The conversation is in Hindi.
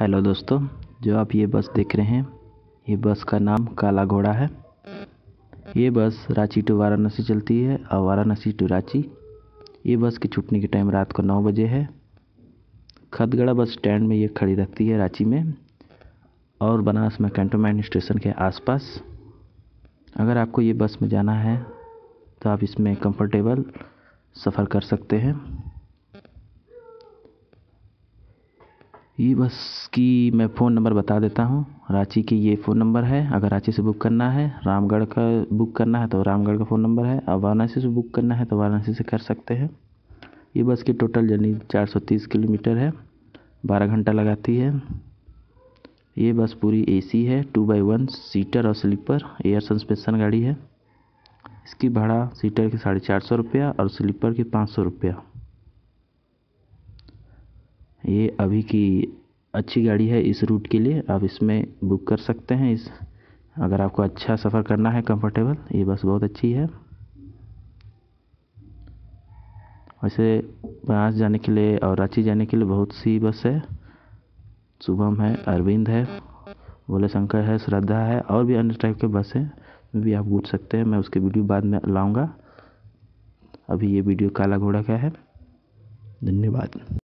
हेलो दोस्तों जो आप ये बस देख रहे हैं ये बस का नाम काला घोड़ा है ये बस रांची टू वाराणसी चलती है और वाराणसी टू रांची ये बस के छूटने के टाइम रात को नौ बजे है खतगड़ा बस स्टैंड में ये खड़ी रहती है रांची में और बनारस में कैंटोमेंट स्टेशन के आसपास अगर आपको ये बस में जाना है तो आप इसमें कंफर्टेबल सफ़र कर सकते हैं ये बस की मैं फ़ोन नंबर बता देता हूँ रांची की ये फ़ोन नंबर है अगर रांची से बुक करना है रामगढ़ का बुक करना है तो रामगढ़ का फ़ोन नंबर है और वाराणसी से बुक करना है तो वाराणसी से कर सकते हैं ये बस की टोटल जर्नी 430 किलोमीटर है 12 घंटा लगाती है ये बस पूरी एसी है टू बाई वन सीटर और स्लीपर एयर सस्पेंसन गाड़ी है इसकी भाड़ा सीटर की साढ़े चार सौ रुपया और स्लीपर की पाँच सौ रुपया ये अभी की अच्छी गाड़ी है इस रूट के लिए आप इसमें बुक कर सकते हैं इस अगर आपको अच्छा सफ़र करना है कंफर्टेबल ये बस बहुत अच्छी है वैसे बनारस जाने के लिए और रांची जाने के लिए बहुत सी बस है शुभम है अरविंद है भोले शंकर है श्रद्धा है और भी अन्य टाइप के बस हैं भी आप घूट सकते हैं मैं उसके वीडियो बाद में लाऊंगा अभी ये वीडियो काला घोड़ा का है धन्यवाद